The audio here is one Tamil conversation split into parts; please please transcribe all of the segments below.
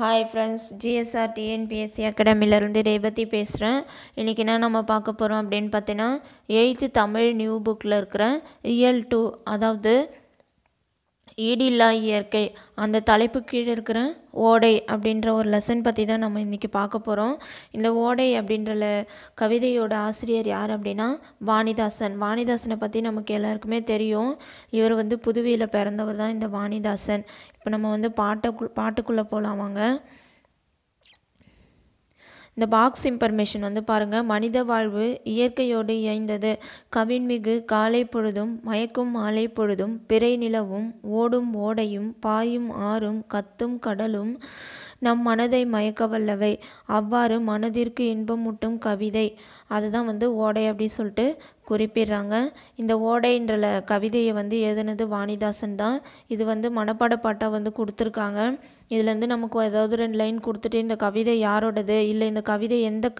ஹாய் ஃப்ரெண்ட்ஸ் ஜிஎஸ்ஆர் டிஎன்பிஎஸ்சி அகாடமிலேருந்து ரேவதி பேசுகிறேன் இன்றைக்கி என்ன நம்ம பார்க்க போகிறோம் அப்படின்னு பார்த்தீங்கன்னா எயித்து தமிழ் நியூ புக்கில் இருக்கிற இயல் டூ அதாவது ஈடில்லா e இயற்கை அந்த தலைப்பு கீழே இருக்கிற ஓடை அப்படின்ற ஒரு லெசன் பற்றி தான் நம்ம இன்றைக்கி பார்க்க போகிறோம் இந்த ஓடை அப்படின்ற கவிதையோட ஆசிரியர் யார் அப்படின்னா வாணிதாசன் வாணிதாசனை பற்றி நமக்கு எல்லாருக்குமே தெரியும் இவர் வந்து புதுவையில் பிறந்தவர் தான் இந்த வாணிதாசன் இப்போ நம்ம வந்து பாட்டை பாட்டுக்குள்ளே போகலாம் வாங்க இந்த பாக்ஸ் இன்ஃபர்மேஷன் வந்து பாருங்கள் மனித வாழ்வு இயற்கையோடு இயைந்தது கவின்மிகு காலை பொழுதும் மயக்கும் மாலை பொழுதும் பிறை நிலவும் ஓடும் ஓடையும் பாயும் ஆறும் கத்தும் கடலும் நம் மனதை மயக்க வல்லவை அவ்வாறு மனதிற்கு இன்பமூட்டும் கவிதை அதுதான் வந்து ஓடை அப்படின்னு சொல்லிட்டு குறிப்பிடுறாங்க இந்த ஓடைன்ற கவிதையை வந்து எழுதுனது வாணிதாசன் தான் இது வந்து மனப்பாட பாட்டாக வந்து கொடுத்துருக்காங்க இதுலேருந்து நமக்கு ஏதாவது ரெண்டு லைன் கொடுத்துட்டு இந்த கவிதை யாரோடது இல்லை இந்த கவிதை எந்த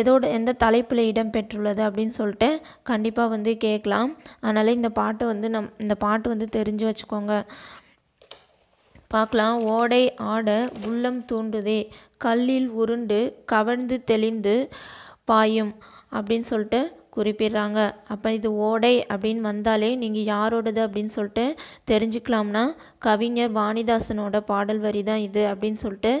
எதோட எந்த தலைப்பில் இடம் பெற்றுள்ளது அப்படின்னு சொல்லிட்டு கண்டிப்பாக வந்து கேட்கலாம் அதனால் இந்த பாட்டை வந்து நம் இந்த பாட்டு வந்து தெரிஞ்சு வச்சுக்கோங்க பார்க்கலாம் ஓடை ஆட உள்ளம் தூண்டுதே கல்லில் உருண்டு கவர்ந்து தெளிந்து பாயும் அப்படின்னு சொல்லிட்டு குறிப்பிடுறாங்க அப்போ இது ஓடை அப்படின்னு வந்தாலே நீங்கள் யாரோடது அப்படின்னு சொல்லிட்டு தெரிஞ்சுக்கலாம்னா கவிஞர் வாணிதாசனோட பாடல் வரி தான் இது அப்படின்னு சொல்லிட்டு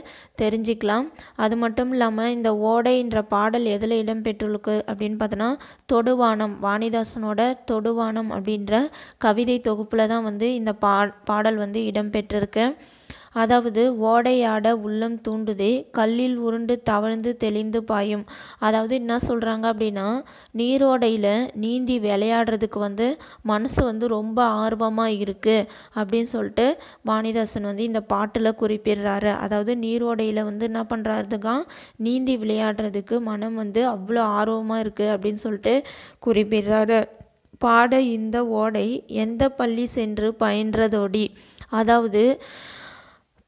தெரிஞ்சுக்கலாம் அது மட்டும் இல்லாமல் இந்த ஓடைன்ற பாடல் எதில் இடம்பெற்றுள்ளுக்கு அப்படின்னு பார்த்தோன்னா தொடுவானம் வாணிதாசனோட தொடுவானம் அப்படின்ற கவிதை தொகுப்பில் தான் வந்து இந்த பா பாடல் வந்து இடம்பெற்றிருக்கு அதாவது ஓடையாட உள்ளம் தூண்டுதே கல்லில் உருண்டு தவழ்ந்து தெளிந்து பாயும் அதாவது என்ன சொல்கிறாங்க அப்படின்னா நீரோடையில் நீந்தி விளையாடுறதுக்கு வந்து மனசு வந்து ரொம்ப ஆர்வமாக இருக்குது அப்படின்னு சொல்லிட்டு வாணிதாசன் வந்து இந்த பாட்டில் குறிப்பிடுறாரு அதாவது நீரோடையில் வந்து என்ன பண்ணுறாருதுக்கான் நீந்தி விளையாடுறதுக்கு மனம் வந்து அவ்வளோ ஆர்வமாக இருக்குது அப்படின்னு சொல்லிட்டு குறிப்பிடுறாரு பாட இந்த ஓடை எந்த பள்ளி சென்று பயின்றதோடி அதாவது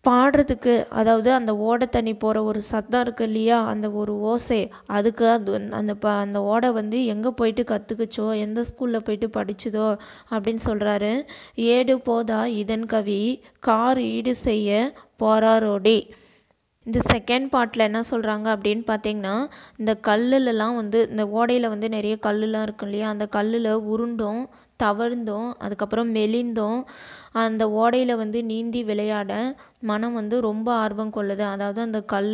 பாடுறதுக்கு அதாவது அந்த ஓடை தண்ணி போகிற ஒரு சத்தம் இருக்குது இல்லையா அந்த ஒரு ஓசை அதுக்கு அது அந்த ப அந்த ஓடை வந்து எங்கே போயிட்டு கற்றுக்குச்சோ எந்த ஸ்கூலில் போயிட்டு படிச்சுதோ அப்படின்னு சொல்கிறாரு ஏடு போதா இதன் கவி கார் ஈடு செய்ய போராரோடி இந்த செகண்ட் பார்ட்டில் என்ன சொல்கிறாங்க அப்படின்னு பார்த்தீங்கன்னா இந்த கல்லுலலாம் வந்து இந்த ஓடையில் வந்து நிறைய கல்லுலாம் இருக்கும் இல்லையா அந்த கல்லில் உருண்டும் தவழ்ந்தும் அதுக்கப்புறம் மெலிந்தும் அந்த ஓடையில் வந்து நீந்தி விளையாட மனம் வந்து ரொம்ப ஆர்வம் கொள்ளுது அதாவது அந்த கல்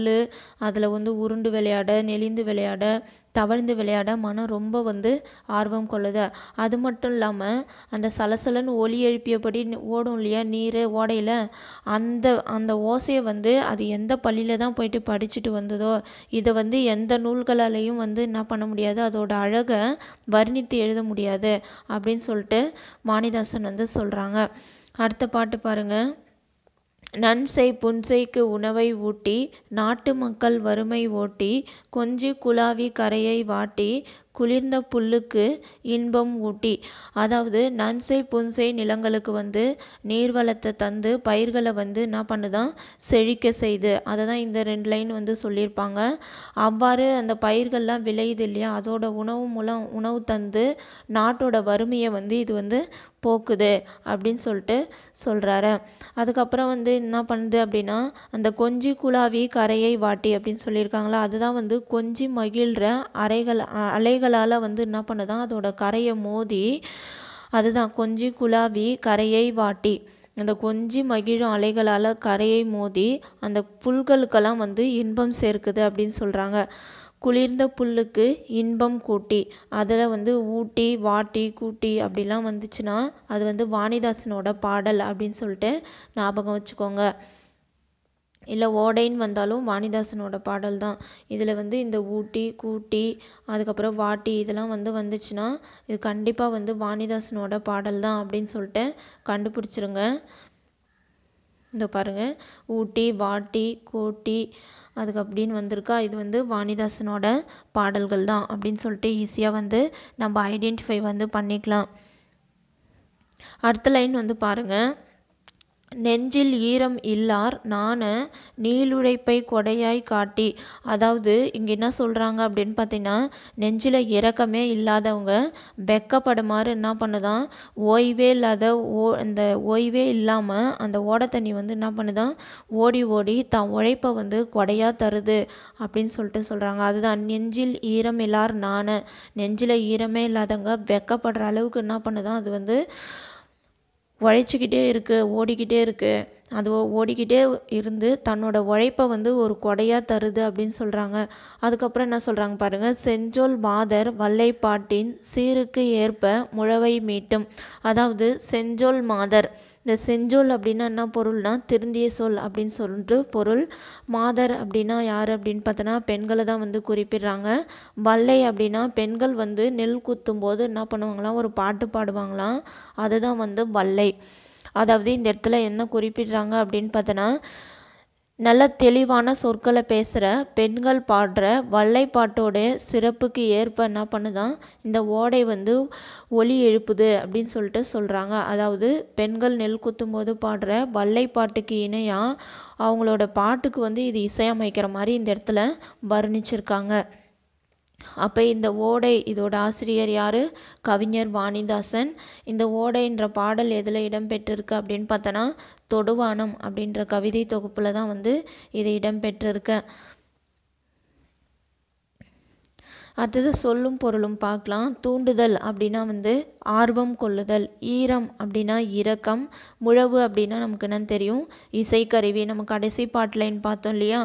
அதில் வந்து உருண்டு விளையாட நெளிந்து விளையாட தவழ்ந்து விளையாட மனம் ரொம்ப வந்து ஆர்வம் கொள்ளுது அது மட்டும் இல்லாமல் அந்த சலசலன்னு ஒலி எழுப்பியபடி ஓடும் இல்லையா நீர் ஓடையில் அந்த அந்த ஓசையை வந்து அது எந்த பள்ளியில் தான் போயிட்டு படிச்சுட்டு வந்ததோ இதை வந்து எந்த நூல்களாலேயும் வந்து என்ன பண்ண முடியாது அதோட அழகை வர்ணித்து எழுத முடியாது அப்படின்னு சொல்லிட்டு மாணிதாசன் வந்து சொல்கிறாங்க அடுத்த பாட்டு பாருங்கள் நன்செய் புன்செய்க்கு உணவை ஊட்டி நாட்டு மக்கள் வறுமை ஓட்டி கொஞ்சி குழாவி கரையை வாட்டி குளிர்ந்த புல்லுக்கு இன்பம் ஊட்டி அதாவது நன்சை புன்சை நிலங்களுக்கு வந்து நீர்வளத்தை தந்து பயிர்களை வந்து என்ன பண்ணுதான் செழிக்க செய்து அதை தான் இந்த ரெண்டு லைன் வந்து சொல்லியிருப்பாங்க அவ்வாறு அந்த பயிர்கள்லாம் விளையுது இல்லையா அதோட உணவு மூலம் உணவு தந்து நாட்டோட வறுமையை வந்து இது வந்து போக்குது அப்படின்னு சொல்லிட்டு சொல்கிறாரு அதுக்கப்புறம் வந்து என்ன பண்ணுது அப்படின்னா அந்த கொஞ்சி குழாவி கரையை வாட்டி அப்படின்னு சொல்லியிருக்காங்களா அதுதான் வந்து கொஞ்சி மகிழ்கிற அறைகள் அலைகள் அலைகளால் வந்து என்ன பண்ணுதான் அதோட கரையை மோதி அதுதான் கொஞ்சி குழாவி கரையை வாட்டி அந்த கொஞ்சி மகிழும் அலைகளால் கரையை மோதி அந்த புல்களுக்கெல்லாம் வந்து இன்பம் சேர்க்குது அப்படின்னு சொல்கிறாங்க குளிர்ந்த புல்லுக்கு இன்பம் கூட்டி அதில் வந்து ஊட்டி வாட்டி கூட்டி அப்படிலாம் வந்துச்சுன்னா அது வந்து வாணிதாசனோட பாடல் அப்படின்னு சொல்லிட்டு ஞாபகம் வச்சுக்கோங்க இல்லை ஓடைன்னு வந்தாலும் வாணிதாசனோட பாடல் தான் இதில் வந்து இந்த ஊட்டி கூட்டி அதுக்கப்புறம் வாட்டி இதெல்லாம் வந்து வந்துச்சுன்னா இது கண்டிப்பாக வந்து வாணிதாசனோட பாடல் தான் அப்படின்னு சொல்லிட்டு கண்டுபிடிச்சிருங்க இந்த பாருங்கள் ஊட்டி வாட்டி கோட்டி அதுக்கு அப்படின்னு வந்திருக்கா இது வந்து வாணிதாசனோட பாடல்கள் தான் அப்படின்னு சொல்லிட்டு ஈஸியாக வந்து நம்ம ஐடென்டிஃபை வந்து பண்ணிக்கலாம் அடுத்த லைன் வந்து பாருங்கள் நெஞ்சில் ஈரம் இல்லார் நான நீளுடைப்பை கொடையாய் காட்டி அதாவது இங்கே என்ன சொல்கிறாங்க அப்படின்னு பார்த்தீங்கன்னா நெஞ்சில் இறக்கமே இல்லாதவங்க வெக்கப்படுமாறு என்ன பண்ணுதான் ஓய்வே இல்லாத ஓ அந்த ஓய்வே இல்லாமல் அந்த ஓட வந்து என்ன பண்ணுதான் ஓடி ஓடி தான் உழைப்பை வந்து கொடையாக தருது அப்படின்னு சொல்லிட்டு சொல்கிறாங்க அதுதான் நெஞ்சில் ஈரம் இல்லார் நான நெஞ்சில் ஈரமே இல்லாதவங்க வெக்கப்படுற அளவுக்கு என்ன பண்ணுதான் அது வந்து உழைச்சிக்கிட்டே இருக்குது ஓடிக்கிட்டே இருக்குது அது ஓடிக்கிட்டே இருந்து தன்னோட உழைப்பை வந்து ஒரு கொடையாக தருது அப்படின்னு சொல்கிறாங்க அதுக்கப்புறம் என்ன சொல்கிறாங்க பாருங்கள் செஞ்சோல் மாதர் வல்லைப்பாட்டின் சீருக்கு ஏற்ப முழவை மீட்டும் அதாவது செஞ்சொல் மாதர் இந்த செஞ்சொல் அப்படின்னா என்ன பொருள்னா திருந்திய சொல் அப்படின்னு சொல்லிட்டு பொருள் மாதர் அப்படின்னா யார் அப்படின்னு பார்த்தோன்னா பெண்களை தான் வந்து குறிப்பிடுறாங்க வல்லை அப்படின்னா பெண்கள் வந்து நெல் குத்தும் போது என்ன பண்ணுவாங்களாம் ஒரு பாட்டு பாடுவாங்களாம் அதுதான் வந்து வல்லை அதாவது இந்த இடத்துல என்ன குறிப்பிடுறாங்க அப்படின்னு பார்த்தோன்னா நல்ல தெளிவான சொற்களை பேசுகிற பெண்கள் பாடுற வல்லைப்பாட்டோடைய சிறப்புக்கு ஏற்ப என்ன பண்ணுதான் இந்த ஓடை வந்து ஒலி எழுப்புது அப்படின்னு சொல்லிட்டு சொல்கிறாங்க அதாவது பெண்கள் நெல் குத்தும் போது பாடுற வல்லைப்பாட்டுக்கு இணையாக அவங்களோட பாட்டுக்கு வந்து இது இசையமைக்கிற மாதிரி இந்த இடத்துல வர்ணிச்சிருக்காங்க அப்போ இந்த ஓடை இதோட ஆசிரியர் யார் கவிஞர் வாணிதாசன் இந்த ஓடைன்ற பாடல் எதில் இடம்பெற்றிருக்கு அப்படின்னு பார்த்தோன்னா தொடுவானம் அப்படின்ற கவிதை தொகுப்பில் தான் வந்து இது இடம்பெற்றிருக்கு அடுத்தது சொல்லும் பொருளும் பார்க்கலாம் தூண்டுதல் அப்படின்னா வந்து ஆர்வம் கொள்ளுதல் ஈரம் அப்படின்னா இரக்கம் முழவு அப்படின்னா நமக்கு என்னன்னு தெரியும் இசைக்கருவி நம்ம கடைசி பாட் பார்த்தோம் இல்லையா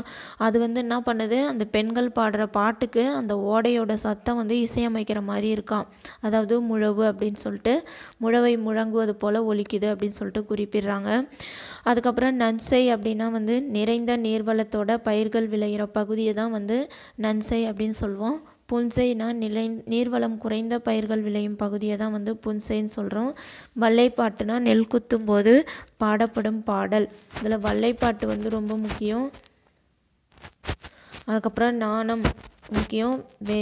அது வந்து என்ன பண்ணுது அந்த பெண்கள் பாடுற பாட்டுக்கு அந்த ஓடையோட சத்தம் வந்து இசையமைக்கிற மாதிரி இருக்கான் அதாவது முழவு அப்படின்னு சொல்லிட்டு முழவை முழங்குவது போல் ஒலிக்குது அப்படின்னு சொல்லிட்டு குறிப்பிடுறாங்க அதுக்கப்புறம் நன்சை அப்படின்னா வந்து நிறைந்த நீர்வளத்தோட பயிர்கள் விளையிற பகுதியை தான் வந்து நன்சை அப்படின்னு சொல்லுவோம் புன்சைனா நிலை நீர்வளம் குறைந்த பயிர்கள் விளையும் பகுதியை தான் வந்து புன்செய்ன்னு சொல்கிறோம் வல்லைப்பாட்டுனா நெல் குத்தும் போது பாடப்படும் பாடல் இதில் வல்லைப்பாட்டு வந்து ரொம்ப முக்கியம் அதுக்கப்புறம் நாணம் முக்கியம் வே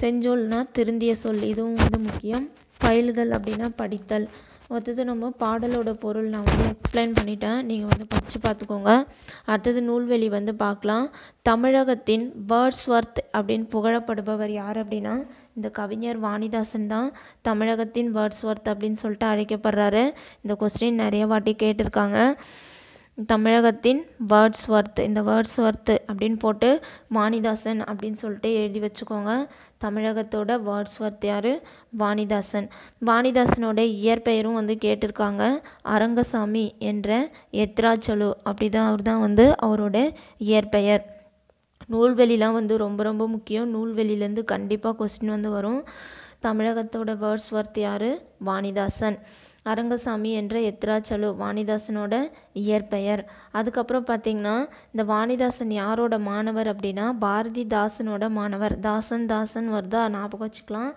செஞ்சொல்னா திருந்திய சொல் இதுவும் வந்து முக்கியம் பயிலுதல் அப்படின்னா படித்தல் மொத்தத்து நம்ம பாடலோட பொருள் நான் வந்து எக்ஸ்பிளைன் பண்ணிட்டேன் நீங்கள் வந்து படித்து பார்த்துக்கோங்க அடுத்தது நூல்வெளி வந்து பார்க்கலாம் தமிழகத்தின் வேர்ட்ஸ் ஒர்த் அப்படின்னு புகழப்படுபவர் யார் அப்படின்னா இந்த கவிஞர் வாணிதாசன் தான் தமிழகத்தின் வேர்ட்ஸ் ஒர்த் அப்படின்னு சொல்லிட்டு அழைக்கப்படுறாரு இந்த கொஸ்டின் நிறைய வாட்டி கேட்டிருக்காங்க தமிழகத்தின் வேர்ட்ஸ் ஒர்த் இந்த வேர்ட்ஸ் வர்த்து அப்படின்னு போட்டு வாணிதாசன் அப்படின்னு சொல்லிட்டு எழுதி வச்சுக்கோங்க தமிழகத்தோட வேர்ட்ஸ் ஒர்த் யார் வாணிதாசன் வாணிதாசனோட இயற்பெயரும் வந்து கேட்டிருக்காங்க அரங்கசாமி என்ற எத்ராச்சலு அப்படி தான் அவர் தான் வந்து அவரோட இயற்பெயர் நூல்வெளிலாம் வந்து ரொம்ப ரொம்ப முக்கியம் நூல்வெளியிலேருந்து கண்டிப்பாக கொஸ்டின் வந்து வரும் தமிழகத்தோட வேர்ட்ஸ் ஒர்த் யார் வாணிதாசன் அரங்கசாமி என்ற எத்ராச்சலு வாணிதாசனோட இயற்பெயர் அதுக்கப்புறம் பார்த்தீங்கன்னா இந்த வாணிதாசன் யாரோட மாணவர் அப்படின்னா பாரதிதாசனோட மாணவர் தாசன் தாசன் வருதா ஞாபகம் வச்சுக்கலாம்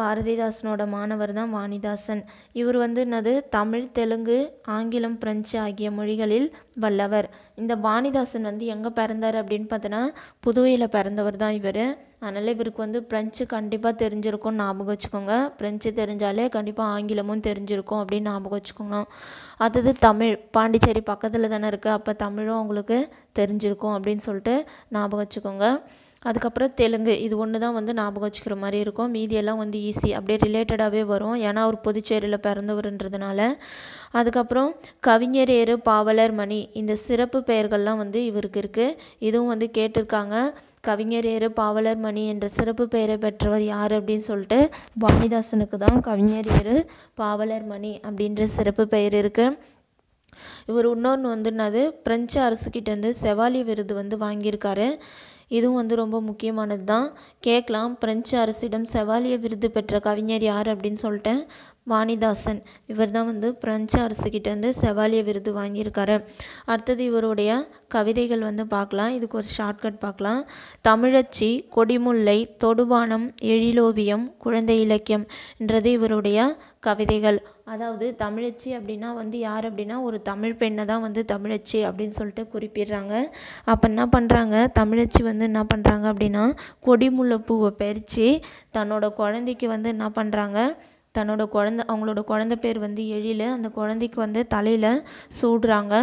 பாரதிதாசனோட மாணவர் தான் வாணிதாசன் இவர் வந்து என்னது தமிழ் தெலுங்கு ஆங்கிலம் பிரெஞ்சு ஆகிய மொழிகளில் வல்லவர் இந்த வாணிதாசன் வந்து எங்கே பிறந்தார் அப்படின்னு பார்த்தோன்னா புதுவையில் பிறந்தவர் தான் இவர் அதனால் இவருக்கு வந்து பிரெஞ்சு கண்டிப்பாக தெரிஞ்சிருக்கும் ஞாபகம் வச்சுக்கோங்க பிரெஞ்சு தெரிஞ்சாலே கண்டிப்பாக ஆங்கிலமும் தெரிஞ்சிருக்கும் அப்படின்னு ஞாபகம் வச்சுக்கோங்க அடுத்தது தமிழ் பாண்டிச்சேரி பக்கத்தில் தானே இருக்குது அப்போ தமிழும் அவங்களுக்கு தெரிஞ்சிருக்கும் அப்படின்னு சொல்லிட்டு ஞாபகம் வச்சுக்கோங்க அதுக்கப்புறம் தெலுங்கு இது ஒன்று தான் வந்து ஞாபகம் வச்சுக்கிற மாதிரி இருக்கும் மீதியெல்லாம் வந்து ஈஸி அப்படியே ரிலேட்டடாகவே வரும் ஏன்னா அவர் புதுச்சேரியில் பிறந்தவர்ன்றதுனால அதுக்கப்புறம் கவிஞர் ஏறு பாவலர் மணி இந்த சிறப்பு பெயர்கள்லாம் வந்து இவருக்கு இருக்குது இதுவும் வந்து கேட்டிருக்காங்க கவிஞர் ஏறு பாவலர் மணி என்ற சிறப்பு பெயரை பெற்றவர் யார் அப்படின்னு சொல்லிட்டு வாணிதாசனுக்கு தான் கவிஞர் ஏறு பாவலர் மணி அப்படின்ற சிறப்பு பெயர் இருக்குது இவர் இன்னொன்று வந்துன்னது பிரெஞ்சு அரசுக்கிட்டேருந்து செவாலி விருது வந்து வாங்கியிருக்காரு இதுவும் வந்து ரொம்ப முக்கியமானது தான் கேட்கலாம் பிரெஞ்சு அரசிடம் செவாலிய விருது பெற்ற கவிஞர் யார் அப்படின்னு சொல்லிட்டேன் வாணிதாசன் இவர் தான் வந்து பிரெஞ்சு அரசுக்கிட்ட வந்து செவாலிய விருது வாங்கியிருக்காரு அடுத்தது இவருடைய கவிதைகள் வந்து பார்க்கலாம் இதுக்கு ஒரு ஷார்ட்கட் பார்க்கலாம் தமிழச்சி கொடிமுல்லை தொடுவானம் எழிலோவியம் குழந்தை இலக்கியம் என்றது இவருடைய கவிதைகள் அதாவது தமிழச்சி அப்படின்னா வந்து யார் அப்படின்னா ஒரு தமிழ் பெண்ணை தான் வந்து தமிழச்சி அப்படின்னு சொல்லிட்டு குறிப்பிடுறாங்க அப்போ என்ன பண்ணுறாங்க தமிழச்சி வந்து வந்து என்ன பண்ணுறாங்க அப்படின்னா பூவை பறித்து தன்னோட குழந்தைக்கு வந்து என்ன பண்ணுறாங்க தன்னோட குழந்த அவங்களோட குழந்த பேர் வந்து எழில் அந்த குழந்தைக்கு வந்து தலையில் சூடுறாங்க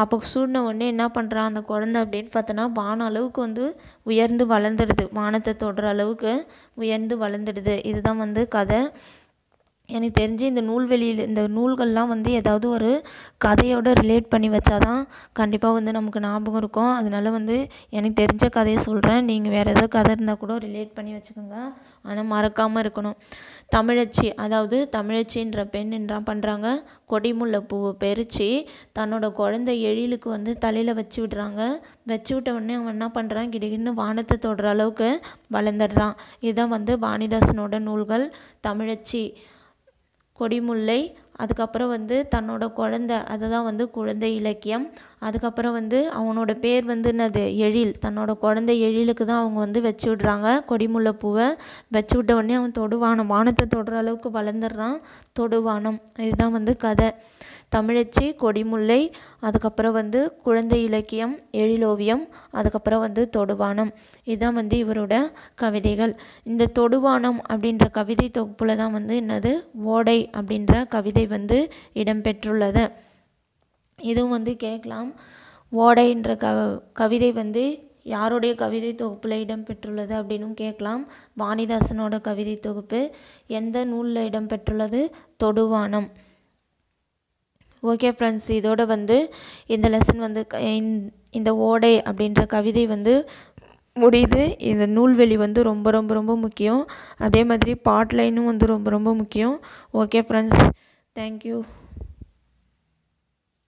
அப்போ சூடின உடனே என்ன பண்ணுறான் அந்த குழந்த அப்படின்னு பார்த்தோன்னா வான அளவுக்கு வந்து உயர்ந்து வளர்ந்துடுது வானத்தை தொடுற அளவுக்கு உயர்ந்து வளர்ந்துடுது இதுதான் வந்து கதை எனக்கு தெரிஞ்சு இந்த நூல்வெளியில் இந்த நூல்கள்லாம் வந்து ஏதாவது ஒரு கதையோடு ரிலேட் பண்ணி வச்சா தான் கண்டிப்பாக வந்து நமக்கு ஞாபகம் இருக்கும் அதனால் வந்து எனக்கு தெரிஞ்ச கதையை சொல்கிறேன் நீங்கள் வேறு ஏதோ கதை இருந்தால் கூட ரிலேட் பண்ணி வச்சுக்கோங்க ஆனால் மறக்காமல் இருக்கணும் தமிழச்சி அதாவது தமிழச்சின்ற பெண் என்ன பண்ணுறாங்க கொடிமுல்லை பூவை பறித்து தன்னோட குழந்தை எழிலுக்கு வந்து தலையில் வச்சு விடுறாங்க வச்சு விட்ட உடனே அவன் என்ன பண்ணுறான் கிடுகின்னு வானத்தை தொடுற அளவுக்கு வளர்ந்துடுறான் இதுதான் வந்து வாணிதாசனோட நூல்கள் தமிழச்சி கொடிமுல்லை அதுக்கப்புறம் வந்து தன்னோட குழந்த அதுதான் வந்து குழந்தை இலக்கியம் அதுக்கப்புறம் வந்து அவனோட பேர் வந்து என்னது எழில் தன்னோட குழந்தை எழிலுக்கு தான் அவங்க வந்து வச்சு விடுறாங்க கொடிமுல்லை பூவை வச்சு விட்ட உடனே அவன் தொடுவானம் வானத்தை தொடுற அளவுக்கு வளர்ந்துடுறான் தொடுவானம் இதுதான் வந்து கதை தமிழச்சி கொடிமுல்லை அதுக்கப்புறம் வந்து குழந்தை இலக்கியம் எழிலோவியம் அதுக்கப்புறம் வந்து தொடுவானம் இதுதான் வந்து இவரோட கவிதைகள் இந்த தொடுவானம் அப்படின்ற கவிதை தொகுப்பில் தான் வந்து என்னது ஓடை அப்படின்ற கவிதை வார்த்தை வந்து இடம்பெற்றுள்ளது இதுவும் வந்து கேட்கலாம் என்ற கவ கவிதை வந்து யாருடைய கவிதை தொகுப்பில் இடம்பெற்றுள்ளது அப்படின்னும் கேட்கலாம் வாணிதாசனோட கவிதை தொகுப்பு எந்த நூலில் இடம்பெற்றுள்ளது தொடுவானம் ஓகே ஃப்ரெண்ட்ஸ் இதோட வந்து இந்த லெசன் வந்து இந்த ஓடை அப்படின்ற கவிதை வந்து முடியுது இந்த நூல்வெளி வந்து ரொம்ப ரொம்ப ரொம்ப முக்கியம் அதே மாதிரி பாட்லைனும் வந்து ரொம்ப ரொம்ப முக்கியம் ஓகே ஃப்ரெண்ட்ஸ் Thank you.